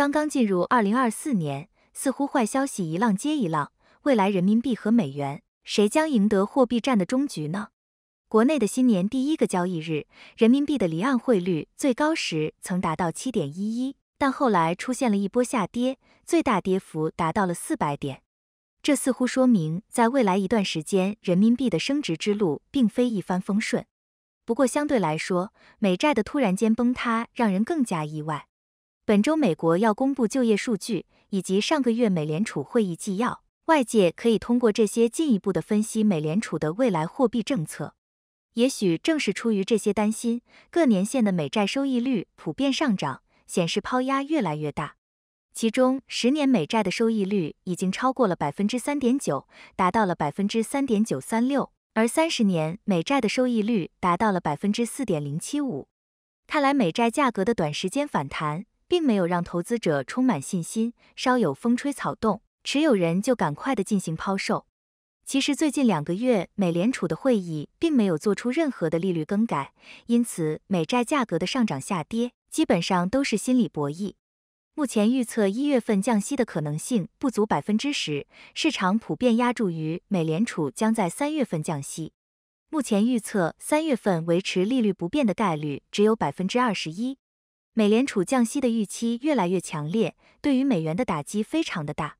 刚刚进入二零二四年，似乎坏消息一浪接一浪。未来人民币和美元谁将赢得货币战的终局呢？国内的新年第一个交易日，人民币的离岸汇率最高时曾达到七点一一，但后来出现了一波下跌，最大跌幅达到了四百点。这似乎说明，在未来一段时间，人民币的升值之路并非一帆风顺。不过相对来说，美债的突然间崩塌让人更加意外。本周美国要公布就业数据以及上个月美联储会议纪要，外界可以通过这些进一步的分析美联储的未来货币政策。也许正是出于这些担心，各年限的美债收益率普遍上涨，显示抛压越来越大。其中十年美债的收益率已经超过了百分之三点九，达到了百分之三点九三六，而三十年美债的收益率达到了百分之四点零七五。看来美债价格的短时间反弹。并没有让投资者充满信心，稍有风吹草动，持有人就赶快的进行抛售。其实最近两个月，美联储的会议并没有做出任何的利率更改，因此美债价格的上涨下跌基本上都是心理博弈。目前预测一月份降息的可能性不足百分之十，市场普遍压注于美联储将在三月份降息。目前预测三月份维持利率不变的概率只有百分之二十一。美联储降息的预期越来越强烈，对于美元的打击非常的大。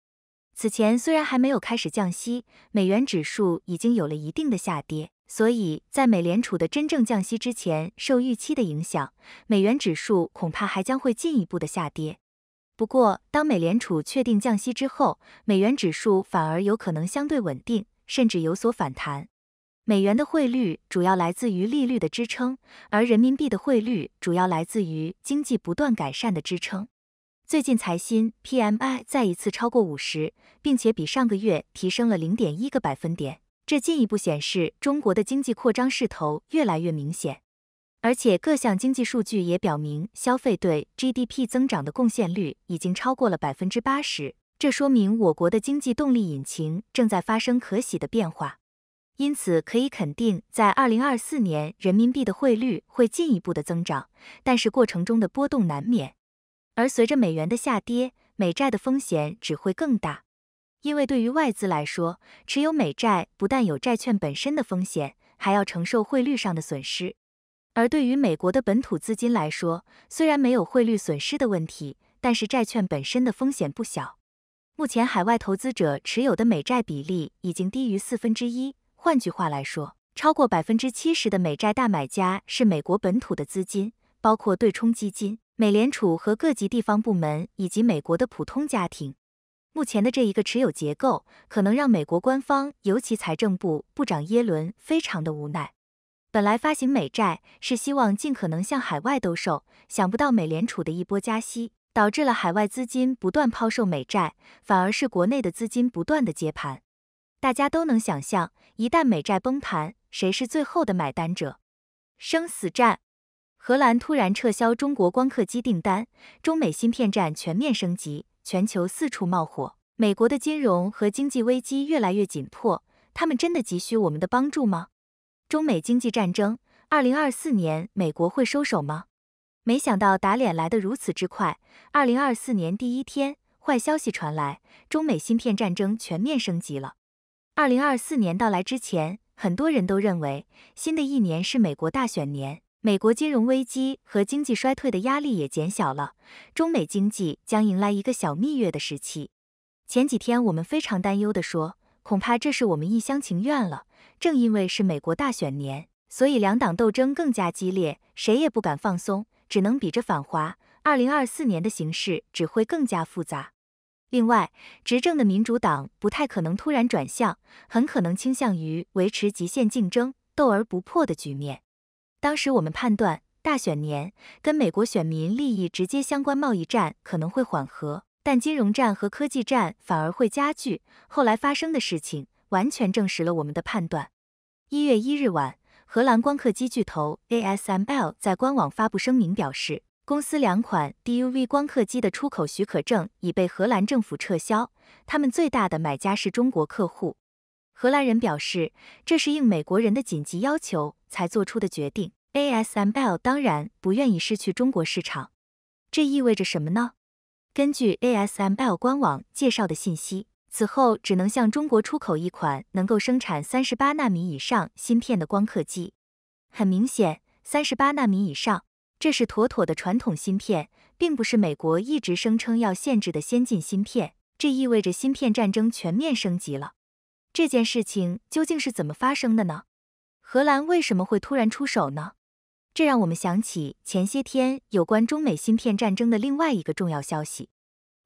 此前虽然还没有开始降息，美元指数已经有了一定的下跌，所以在美联储的真正降息之前，受预期的影响，美元指数恐怕还将会进一步的下跌。不过，当美联储确定降息之后，美元指数反而有可能相对稳定，甚至有所反弹。美元的汇率主要来自于利率的支撑，而人民币的汇率主要来自于经济不断改善的支撑。最近财新 PMI 再一次超过五十，并且比上个月提升了零点一个百分点，这进一步显示中国的经济扩张势头越来越明显。而且各项经济数据也表明，消费对 GDP 增长的贡献率已经超过了百分之八十，这说明我国的经济动力引擎正在发生可喜的变化。因此，可以肯定，在二零二四年，人民币的汇率会进一步的增长，但是过程中的波动难免。而随着美元的下跌，美债的风险只会更大，因为对于外资来说，持有美债不但有债券本身的风险，还要承受汇率上的损失；而对于美国的本土资金来说，虽然没有汇率损失的问题，但是债券本身的风险不小。目前，海外投资者持有的美债比例已经低于四分之一。换句话来说，超过百分之七十的美债大买家是美国本土的资金，包括对冲基金、美联储和各级地方部门以及美国的普通家庭。目前的这一个持有结构，可能让美国官方，尤其财政部部长耶伦非常的无奈。本来发行美债是希望尽可能向海外兜售，想不到美联储的一波加息，导致了海外资金不断抛售美债，反而是国内的资金不断的接盘。大家都能想象，一旦美债崩盘，谁是最后的买单者？生死战！荷兰突然撤销中国光刻机订单，中美芯片战全面升级，全球四处冒火。美国的金融和经济危机越来越紧迫，他们真的急需我们的帮助吗？中美经济战争，二零二四年美国会收手吗？没想到打脸来得如此之快。二零二四年第一天，坏消息传来，中美芯片战争全面升级了。二零二四年到来之前，很多人都认为新的一年是美国大选年，美国金融危机和经济衰退的压力也减小了，中美经济将迎来一个小蜜月的时期。前几天我们非常担忧地说，恐怕这是我们一厢情愿了。正因为是美国大选年，所以两党斗争更加激烈，谁也不敢放松，只能比着反华。二零二四年的形势只会更加复杂。另外，执政的民主党不太可能突然转向，很可能倾向于维持极限竞争、斗而不破的局面。当时我们判断，大选年跟美国选民利益直接相关，贸易战可能会缓和，但金融战和科技战反而会加剧。后来发生的事情完全证实了我们的判断。一月一日晚，荷兰光刻机巨头 ASML 在官网发布声明表示。公司两款 DUV 光刻机的出口许可证已被荷兰政府撤销。他们最大的买家是中国客户。荷兰人表示，这是应美国人的紧急要求才做出的决定。ASML 当然不愿意失去中国市场。这意味着什么呢？根据 ASML 官网介绍的信息，此后只能向中国出口一款能够生产三十八纳米以上芯片的光刻机。很明显，三十八纳米以上。这是妥妥的传统芯片，并不是美国一直声称要限制的先进芯片。这意味着芯片战争全面升级了。这件事情究竟是怎么发生的呢？荷兰为什么会突然出手呢？这让我们想起前些天有关中美芯片战争的另外一个重要消息。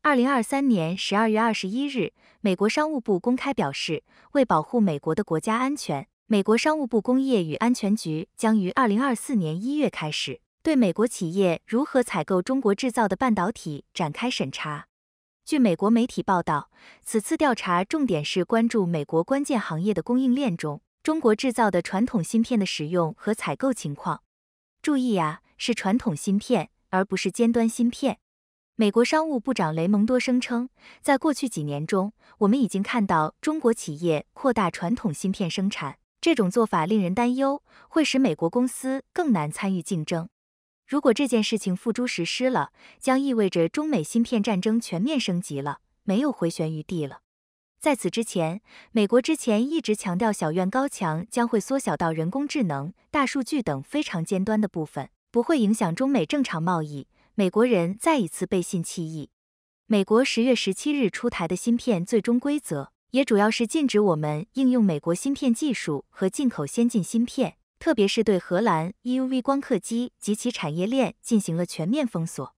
二零二三年十二月二十一日，美国商务部公开表示，为保护美国的国家安全，美国商务部工业与安全局将于二零二四年一月开始。对美国企业如何采购中国制造的半导体展开审查。据美国媒体报道，此次调查重点是关注美国关键行业的供应链中中国制造的传统芯片的使用和采购情况。注意啊，是传统芯片，而不是尖端芯片。美国商务部长雷蒙多声称，在过去几年中，我们已经看到中国企业扩大传统芯片生产，这种做法令人担忧，会使美国公司更难参与竞争。如果这件事情付诸实施了，将意味着中美芯片战争全面升级了，没有回旋余地了。在此之前，美国之前一直强调小院高墙将会缩小到人工智能、大数据等非常尖端的部分，不会影响中美正常贸易。美国人再一次背信弃义。美国十月十七日出台的芯片最终规则，也主要是禁止我们应用美国芯片技术和进口先进芯片。特别是对荷兰 EUV 光刻机及其产业链进行了全面封锁。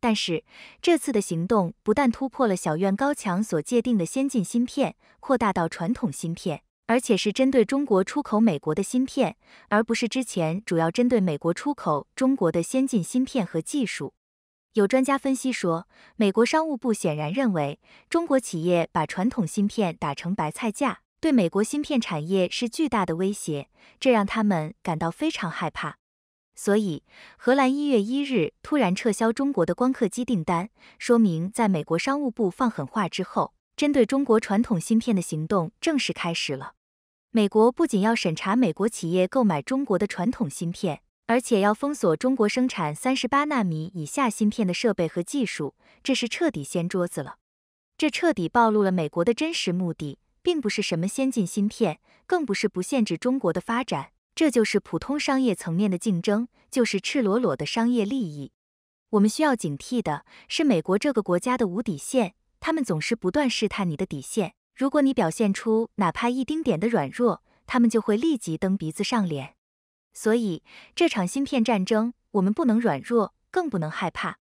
但是这次的行动不但突破了小院高墙所界定的先进芯片，扩大到传统芯片，而且是针对中国出口美国的芯片，而不是之前主要针对美国出口中国的先进芯片和技术。有专家分析说，美国商务部显然认为中国企业把传统芯片打成白菜价。对美国芯片产业是巨大的威胁，这让他们感到非常害怕。所以，荷兰一月一日突然撤销中国的光刻机订单，说明在美国商务部放狠话之后，针对中国传统芯片的行动正式开始了。美国不仅要审查美国企业购买中国的传统芯片，而且要封锁中国生产三十八纳米以下芯片的设备和技术，这是彻底掀桌子了。这彻底暴露了美国的真实目的。并不是什么先进芯片，更不是不限制中国的发展，这就是普通商业层面的竞争，就是赤裸裸的商业利益。我们需要警惕的是美国这个国家的无底线，他们总是不断试探你的底线，如果你表现出哪怕一丁点的软弱，他们就会立即蹬鼻子上脸。所以这场芯片战争，我们不能软弱，更不能害怕。